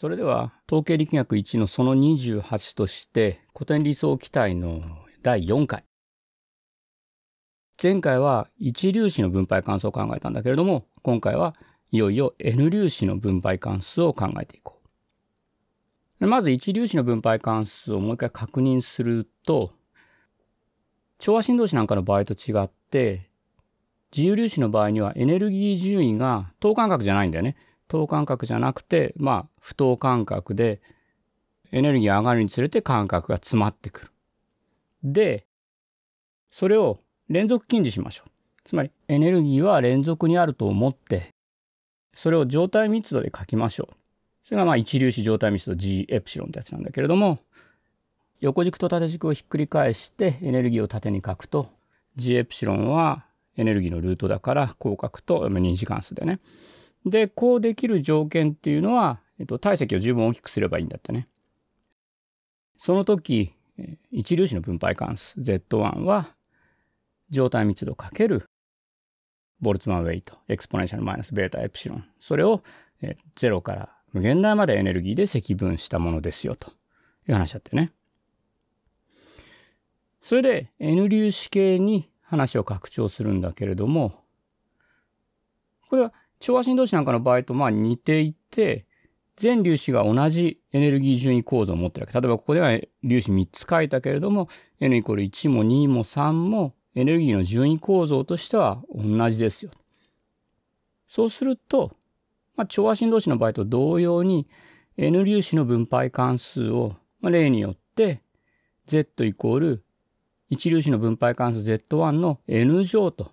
それでは、統計力学1のその28として、古典理想期待の第4回。前回は一粒子の分配関数を考えたんだけれども、今回はいよいよ N 粒子の分配関数を考えていこう。まず一粒子の分配関数をもう一回確認すると、調和振動子なんかの場合と違って、自由粒子の場合にはエネルギー順位が等間隔じゃないんだよね。等間隔じゃなくて、まあ、不等間隔で、エネルギーが上がるにつれて間隔が詰まってくる。で、それを連続近似しましょう。つまり、エネルギーは連続にあると思って、それを状態密度で書きましょう。それがまあ一粒子状態密度 G エプシロンってやつなんだけれども、横軸と縦軸をひっくり返してエネルギーを縦に書くと、G エプシロンはエネルギーのルートだから、広角と2次関数でね。で、こうできる条件っていうのは、えっと、体積を十分大きくすればいいんだってね。その時、一粒子の分配関数 Z1 は、状態密度かけるボルツマンウェイト、エクスポネンシャルマイナスベータエプシロン。それを0から無限大までエネルギーで積分したものですよ、という話だったよね。それで N 粒子系に話を拡張するんだけれども、これは超和振動子なんかの場合とまあ似ていて、全粒子が同じエネルギー順位構造を持ってるわけ。例えばここでは粒子3つ書いたけれども、n イコール1も2も3もエネルギーの順位構造としては同じですよ。そうすると、まあ、超和振動子の場合と同様に、N 粒子の分配関数を、まあ、例によって、Z イコール1粒子の分配関数 Z1 の N 乗と、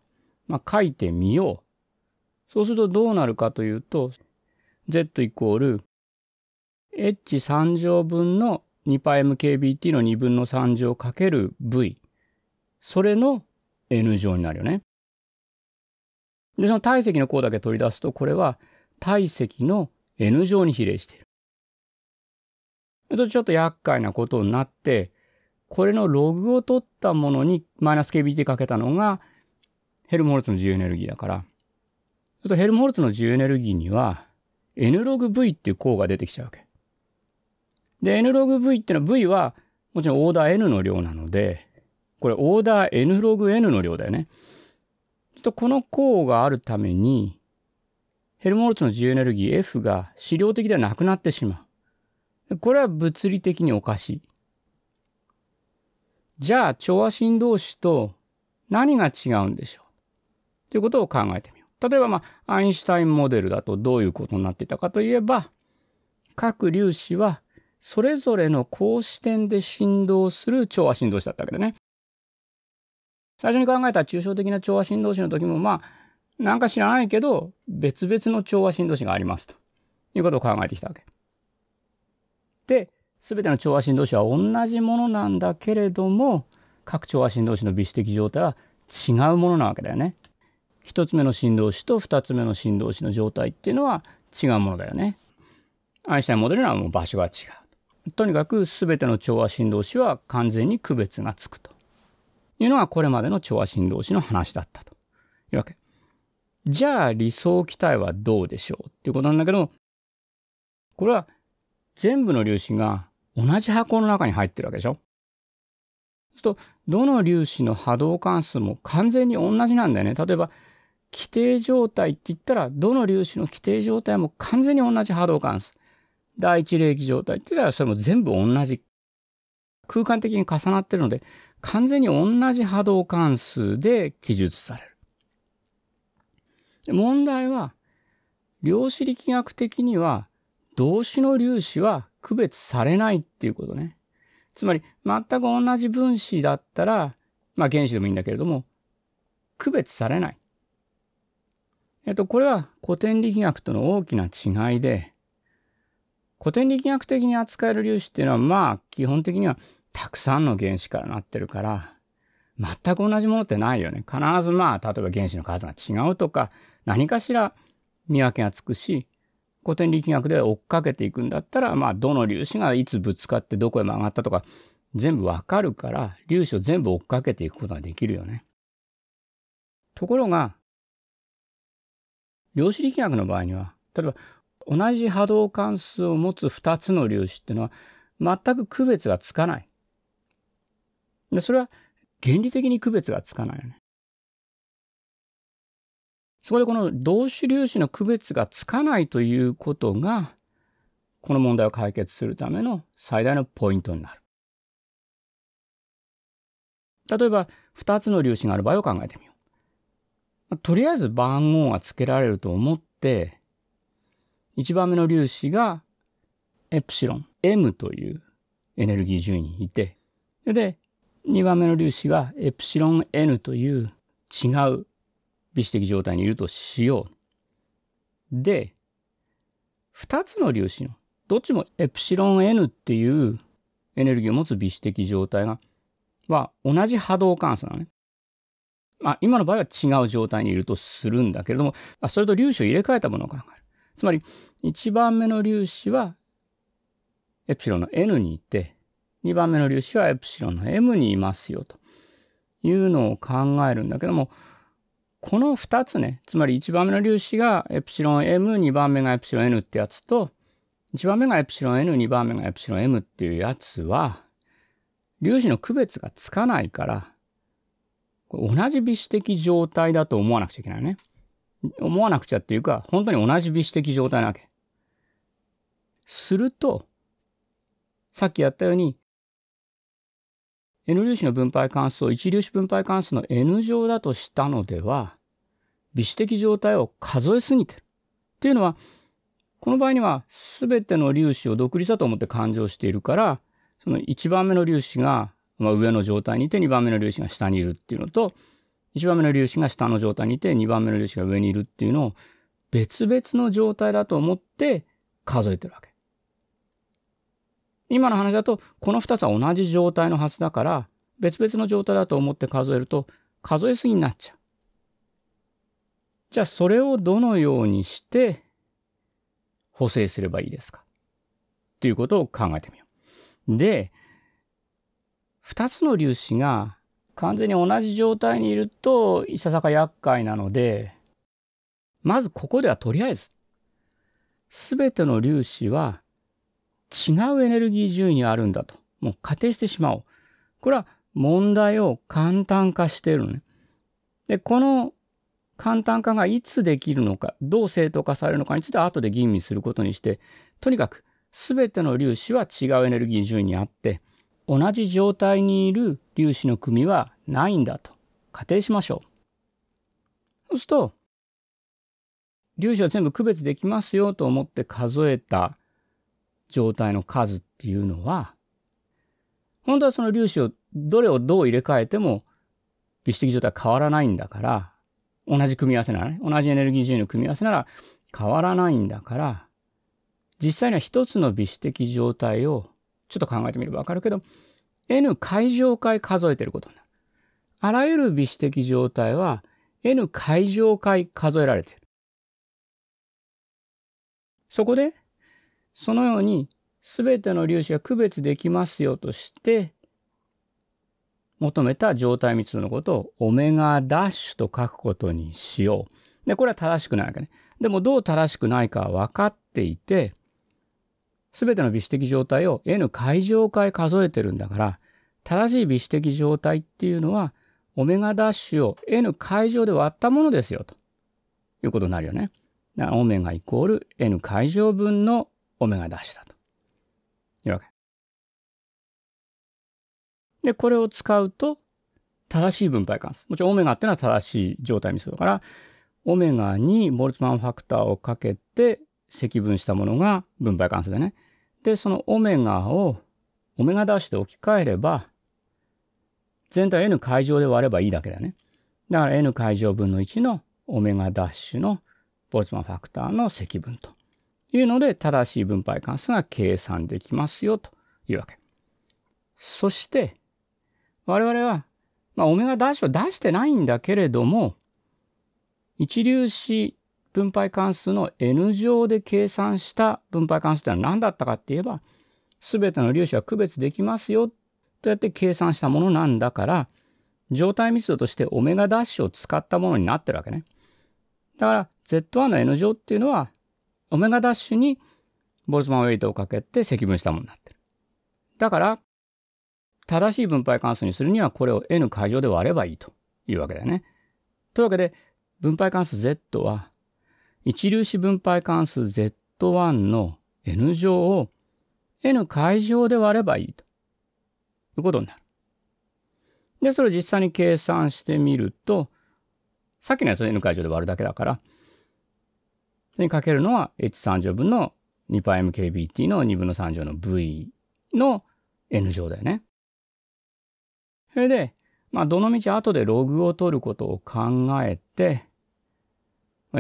まあ、書いてみよう。そうするとどうなるかというと、z イコール h3 乗分の 2πmkbt の2分の3乗かける v。それの n 乗になるよね。で、その体積の項だけ取り出すと、これは体積の n 乗に比例している。えっと、ちょっと厄介なことになって、これのログを取ったものにマイナス kbt かけたのがヘルムホルツの自由エネルギーだから、するとヘルムホルツの自由エネルギーには N ログ V っていう項が出てきちゃうわけ。で、N ログ V っていうのは V はもちろんオーダー N の量なので、これオーダー N ログ N の量だよね。ちょっとこの項があるために、ヘルモルツの自由エネルギー F が資料的ではなくなってしまう。これは物理的におかしい。じゃあ、調和振動子と何が違うんでしょうということを考えて例えば、まあ、アインシュタインモデルだとどういうことになっていたかといえば、各粒子はそれぞれの高視点で振動する調和振動子だったわけだね。最初に考えた抽象的な調和振動子の時も、まあ、なんか知らないけど、別々の調和振動子がありますということを考えてきたわけ。で、全ての調和振動子は同じものなんだけれども、各調和振動子の微子的状態は違うものなわけだよね。1つ目の振動子と2つ目の振動子の状態っていうのは違うものだよね。アインシュタインモデルはもう場所が違う。とにかく全ての調和振動子は完全に区別がつくというのがこれまでの調和振動子の話だったというわけ。じゃあ理想気体はどうでしょうっていうことなんだけど、これは全部の粒子が同じ箱の中に入ってるわけでしょすると、どの粒子の波動関数も完全に同じなんだよね。例えば、規定状態って言ったら、どの粒子の規定状態も完全に同じ波動関数。第一領気状態って言ったら、それも全部同じ。空間的に重なってるので、完全に同じ波動関数で記述される。問題は、量子力学的には、動詞の粒子は区別されないっていうことね。つまり、全く同じ分子だったら、まあ原子でもいいんだけれども、区別されない。えっと、これは古典力学との大きな違いで、古典力学的に扱える粒子っていうのは、まあ、基本的にはたくさんの原子からなってるから、全く同じものってないよね。必ずまあ、例えば原子の数が違うとか、何かしら見分けがつくし、古典力学で追っかけていくんだったら、まあ、どの粒子がいつぶつかってどこへ曲がったとか、全部わかるから、粒子を全部追っかけていくことができるよね。ところが、量子力学の場合には例えば同じ波動関数を持つ2つの粒子っていうのは全く区別がつかない。でそれは原理的に区別がつかないよね。そこでこの同種粒子の区別がつかないということがこの問題を解決するための最大のポイントになる。例えば2つの粒子がある場合を考えてみよう。とりあえず番号が付けられると思って、一番目の粒子がエプシロン M というエネルギー順位にいて、で、二番目の粒子がエプシロン N という違う微子的状態にいるとしよう。で、二つの粒子のどっちもエプシロン N っていうエネルギーを持つ微子的状態が、は同じ波動関数なのね。まあ、今の場合は違う状態にいるとするんだけれども、あそれと粒子を入れ替えたものを考える。つまり、1番目の粒子は、エプシロンの n にいて、2番目の粒子はエプシロンの m にいますよ、というのを考えるんだけども、この2つね、つまり1番目の粒子がエプシロン m、2番目がエプシロン n ってやつと、1番目がエプシロン n、2番目がエプシロン m っていうやつは、粒子の区別がつかないから、同じ微視的状態だと思わなくちゃいけないね。思わなくちゃっていうか、本当に同じ微視的状態なわけ。すると、さっきやったように、N 粒子の分配関数を1粒子分配関数の N 乗だとしたのでは、微視的状態を数えすぎてる。っていうのは、この場合には全ての粒子を独立だと思って勘定しているから、その1番目の粒子がまあ、上の状態にいて2番目の粒子が下にいるっていうのと1番目の粒子が下の状態にいて2番目の粒子が上にいるっていうのを別々の状態だと思って数えてるわけ。今の話だとこの2つは同じ状態のはずだから別々の状態だと思って数えると数えすぎになっちゃう。じゃあそれをどのようにして補正すればいいですかっていうことを考えてみよう。で、2つの粒子が完全に同じ状態にいるといささか厄介なのでまずここではとりあえず全ての粒子は違うエネルギー順位にあるんだともう仮定してしまおう。これは問題を簡単化しているのね。でこの簡単化がいつできるのかどう正当化されるのかについては後で吟味することにしてとにかく全ての粒子は違うエネルギー順位にあって同じ状態にいる粒子の組はないんだと仮定しましょう。そうすると粒子は全部区別できますよと思って数えた状態の数っていうのは本当はその粒子をどれをどう入れ替えても微子的状態変わらないんだから同じ組み合わせならね同じエネルギー順位の組み合わせなら変わらないんだから実際には一つの微子的状態をちょっと考えてみればわかるけど、n 階乗回数えてることになる。あらゆる微視的状態は n 階乗回数えられてる。そこで、そのように全ての粒子が区別できますよとして、求めた状態密度のことをオメガダッシュと書くことにしよう。で、これは正しくないわけね。でもどう正しくないかは分かっていて、すべての微指的状態を n 階乗回数えてるんだから、正しい微指的状態っていうのは、オメガダッシュを n 階乗で割ったものですよ、ということになるよね。オメガイコール n 階乗分のオメガダッシュだと。いうわけ。で、これを使うと、正しい分配関数。もちろんオメガっていうのは正しい状態にするから、オメガにモルツマンファクターをかけて積分したものが分配関数でね。で、そのオメガをオメガダッシュで置き換えれば、全体 n 階乗で割ればいいだけだよね。だから n 階乗分の1のオメガダッシュのボルツマンファクターの積分というので正しい分配関数が計算できますよというわけ。そして我々は、まあ、オメガダッシュを出してないんだけれども一粒子分配関数の N 乗で計算した分配関数ってのは何だったかって言えば、全ての粒子は区別できますよ、とやって計算したものなんだから、状態密度としてオメガダッシュを使ったものになってるわけね。だから、Z1 の N 乗っていうのは、オメガダッシュにボルツマンウェイトをかけて積分したものになってる。だから、正しい分配関数にするには、これを N 解剰で割ればいいというわけだよね。というわけで、分配関数 Z は、一粒子分配関数 Z1 の n 乗を n 解乗で割ればいいということになる。で、それを実際に計算してみると、さっきのやつを n 解乗で割るだけだから、それにかけるのは h3 乗分の 2πmkbt の2分の3乗の v の n 乗だよね。それで、まあ、どのみち後でログを取ることを考えて、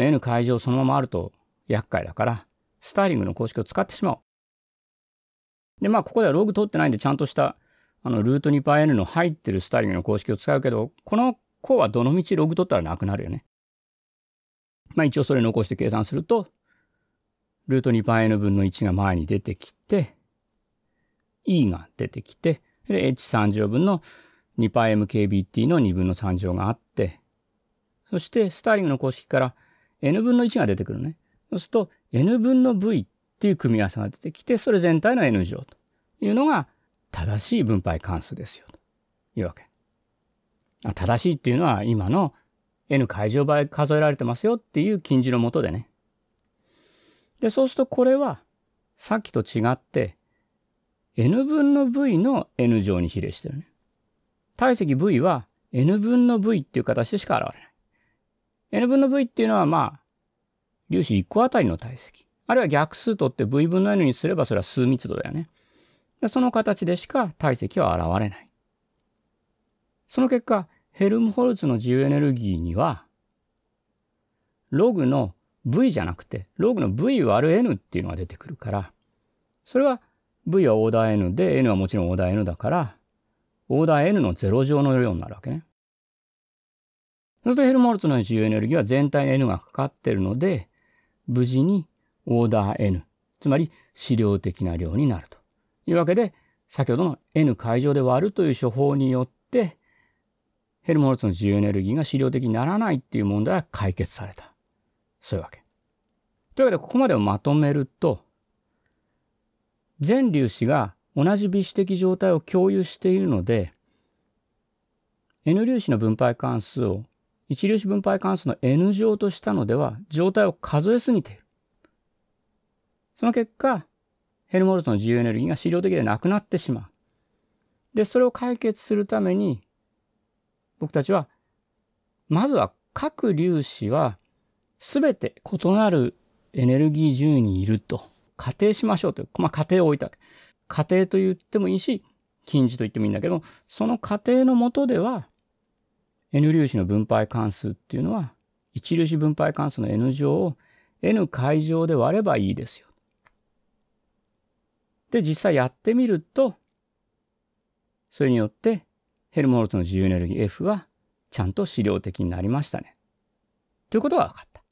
N 会場そのままあると厄介だから、スターリングの公式を使ってしまおう。で、まあ、ここではログ取ってないんで、ちゃんとした、あの、ルート 2πn の入ってるスターリングの公式を使うけど、この項はどのみちログ取ったらなくなるよね。まあ、一応それ残して計算すると、ルート 2πn 分の1が前に出てきて、e が出てきて、で、h3 乗分の 2πmkbt の2分の3乗があって、そして、スターリングの公式から n 分の1が出てくるね。そうすると n 分の v っていう組み合わせが出てきて、それ全体の n 乗というのが正しい分配関数ですよというわけ。正しいっていうのは今の n 解乗倍数えられてますよっていう近似のもとでね。で、そうするとこれはさっきと違って n 分の v の n 乗に比例してるね。体積 v は n 分の v っていう形でしか現れない。n 分の v っていうのはまあ粒子1個あたりの体積あるいは逆数とって v 分の n にすればそれは数密度だよね。その形でしか体積は現れない。その結果ヘルムホルツの自由エネルギーにはログの v じゃなくてログの v ÷る n っていうのが出てくるからそれは v はオーダー n で n はもちろんオーダー n だからオーダー n の0乗の量になるわけね。そうするとヘルモルツの自由エネルギーは全体の N がかかってるので、無事にオーダー N、つまり資料的な量になるというわけで、先ほどの N 解乗で割るという処方によって、ヘルモルツの自由エネルギーが資料的にならないっていう問題は解決された。そういうわけ。というわけで、ここまでをまとめると、全粒子が同じ微子的状態を共有しているので、N 粒子の分配関数を一粒子分配関数の N 乗としたのでは、状態を数えすぎている。その結果、ヘルモルトの自由エネルギーが資料的でなくなってしまう。で、それを解決するために、僕たちは、まずは各粒子は全て異なるエネルギー順位にいると仮定しましょうという、まあ、仮定を置いた。仮定と言ってもいいし、近似と言ってもいいんだけど、その仮定のもとでは、N 粒子の分配関数っていうのは、1粒子分配関数の N 乗を N 階乗で割ればいいですよ。で、実際やってみると、それによってヘルムホルツの自由エネルギー F はちゃんと資料的になりましたね。ということが分かった。